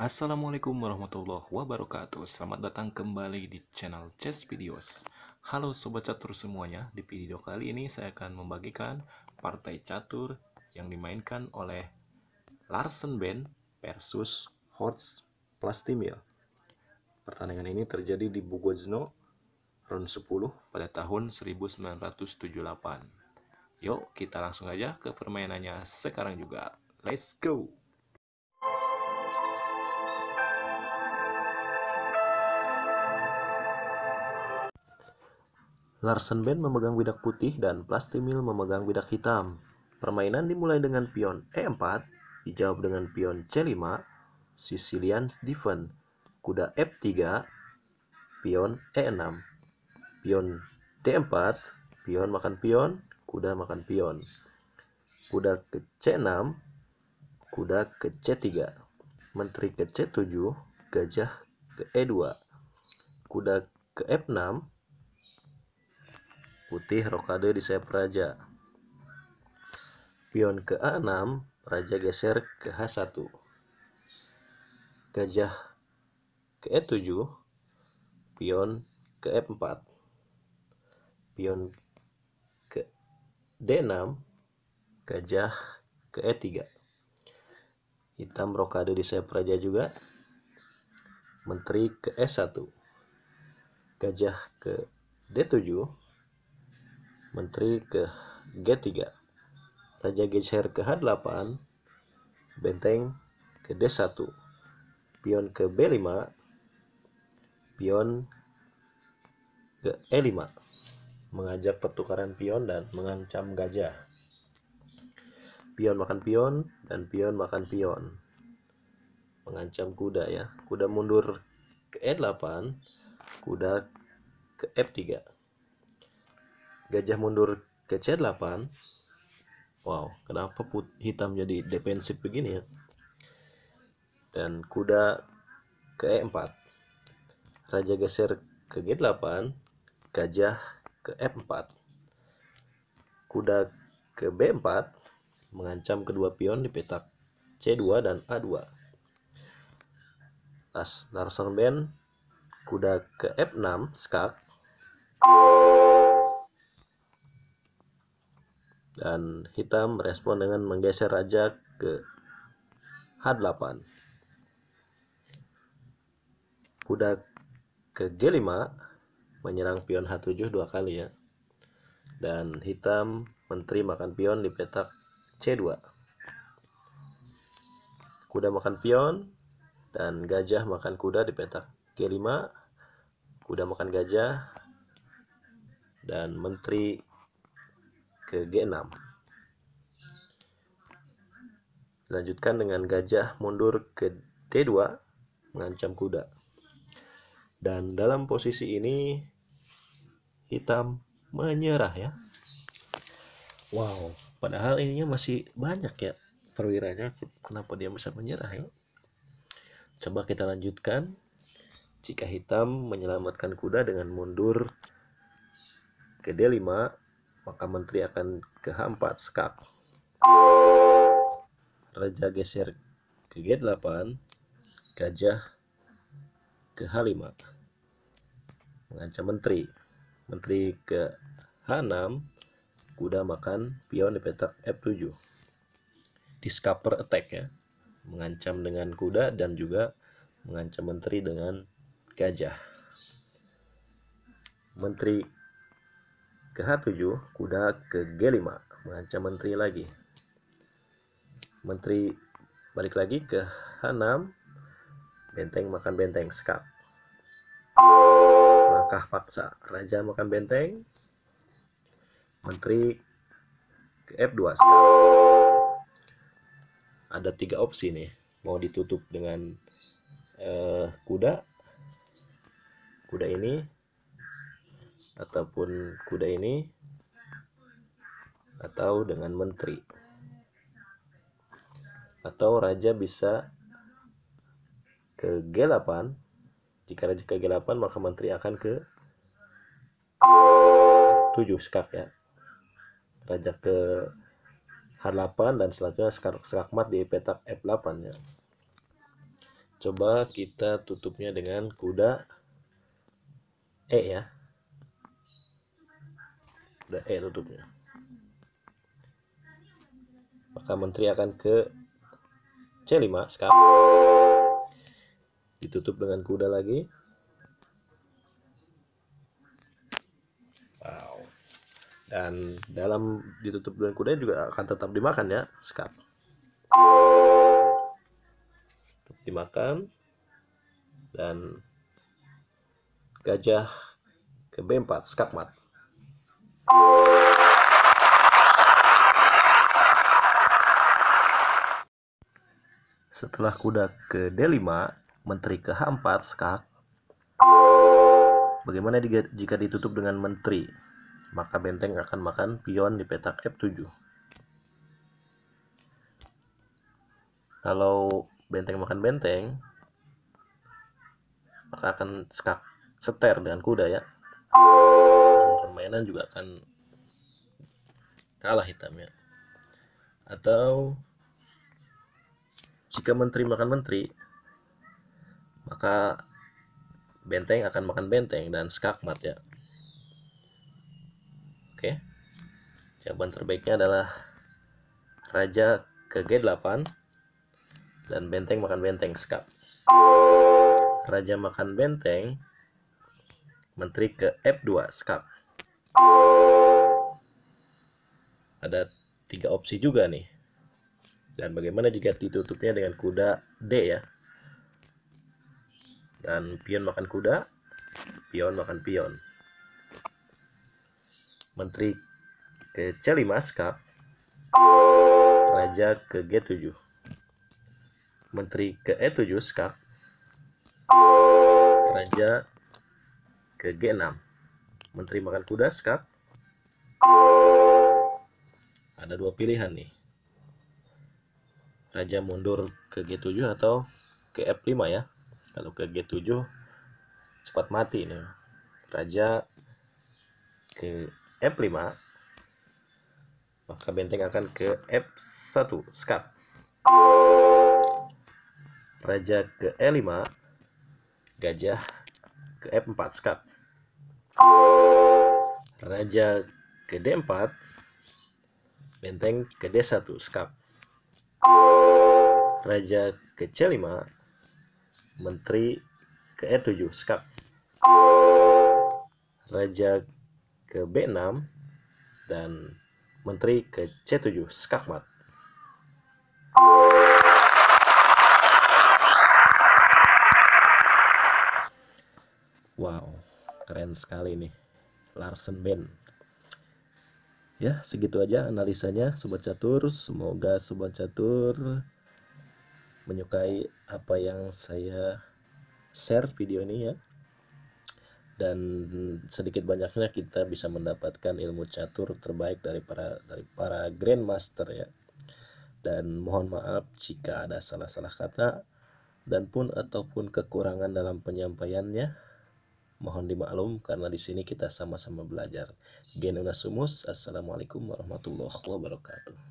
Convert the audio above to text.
Assalamualaikum warahmatullahi wabarakatuh Selamat datang kembali di channel Chess Videos Halo Sobat Catur semuanya Di video kali ini saya akan membagikan partai catur yang dimainkan oleh Larsen Band versus Horst Plastimil Pertandingan ini terjadi di Bugojno, round 10 pada tahun 1978 Yuk kita langsung aja ke permainannya sekarang juga Let's go! Larsen Band memegang bidak putih dan Plastimil memegang bidak hitam. Permainan dimulai dengan pion E4, dijawab dengan pion C5, Sicilian Stephen, kuda F3, pion E6, pion D4, pion makan pion, kuda makan pion. Kuda ke C6, kuda ke C3, menteri ke C7, gajah ke E2, kuda ke F6, putih rokade di sayap raja. Pion ke A6, raja geser ke H1. Gajah ke E7, pion ke F4. Pion ke D6, gajah ke E3. Hitam rokade di sayap raja juga. Menteri ke e 1 Gajah ke D7 menteri ke G3, raja geser ke H8, benteng ke D1, pion ke B5, pion ke E5, mengajak pertukaran pion dan mengancam gajah. Pion makan pion dan pion makan pion. Mengancam kuda ya. Kuda mundur ke E8, kuda ke F3 gajah mundur ke C8 wow kenapa put hitam jadi defensif begini ya dan kuda ke E4 raja geser ke G8 gajah ke F4 e kuda ke B4 mengancam kedua pion di petak C2 dan A2 as Larsen Ben kuda ke F6 skak dan hitam respon dengan menggeser raja ke H8 kuda ke G5 menyerang pion H7 dua kali ya dan hitam menteri makan pion di petak C2 kuda makan pion dan gajah makan kuda di petak G5 kuda makan gajah dan menteri ke G6. Lanjutkan dengan gajah mundur ke D2 mengancam kuda. Dan dalam posisi ini hitam menyerah ya. Wow, padahal ininya masih banyak ya perwiranya kenapa dia bisa menyerah ya. Coba kita lanjutkan. Jika hitam menyelamatkan kuda dengan mundur ke D5 maka menteri akan kehampat skak. Raja geser ke G8, gajah ke H5, mengancam menteri. Menteri ke H6, kuda makan pion di petak F7. Discover attack ya, mengancam dengan kuda dan juga mengancam menteri dengan gajah. Menteri ke H7, kuda ke G5, mengancam menteri lagi. Menteri balik lagi ke H6, benteng makan benteng, skap. Langkah paksa, raja makan benteng, menteri ke F2, skap. Ada tiga opsi nih, mau ditutup dengan eh, kuda, kuda ini ataupun kuda ini atau dengan menteri atau raja bisa ke G8 jika raja ke G8 maka menteri akan ke 7 skak ya raja ke H8 dan selanjutnya skak, skak mat di petak F8 ya coba kita tutupnya dengan kuda E ya udah eh, E tutupnya maka menteri akan ke C5 sekarang ditutup dengan kuda lagi wow dan dalam ditutup dengan kuda juga akan tetap dimakan ya skap tetap dimakan dan gajah ke B4 skakmat setelah kuda ke D5, menteri ke H4 skak. Bagaimana jika ditutup dengan menteri? Maka benteng akan makan pion di petak F7. Kalau benteng makan benteng, maka akan skak seter dengan kuda ya permainan juga akan kalah hitamnya atau jika menteri makan menteri maka benteng akan makan benteng dan skakmat ya oke jawaban terbaiknya adalah raja ke G8 dan benteng makan benteng skak raja makan benteng menteri ke F2 skak ada tiga opsi juga nih. Dan bagaimana jika ditutupnya dengan kuda D ya? Dan pion makan kuda, pion makan pion. Menteri ke C5 skap Raja ke G7. Menteri ke E7 skak. Raja ke G6. Menteri makan kuda, skak. Ada dua pilihan nih. Raja mundur ke G7 atau ke F5 ya. Kalau ke G7 cepat mati ini. Raja ke F5 maka benteng akan ke F1 skak. Raja ke E5 gajah ke F4 skak. Raja ke D4, benteng ke D1 skap. Raja ke C5, menteri ke E7 skap. Raja ke B6 dan menteri ke C7 skakmat. Wow keren sekali nih Larsen Band ya segitu aja analisanya sobat catur semoga sobat catur menyukai apa yang saya share video ini ya dan sedikit banyaknya kita bisa mendapatkan ilmu catur terbaik dari para dari para grandmaster ya dan mohon maaf jika ada salah-salah kata dan pun ataupun kekurangan dalam penyampaiannya Mohon dimaklum karena di sini kita sama-sama belajar. Bien Unasumus. Assalamualaikum warahmatullahi wabarakatuh.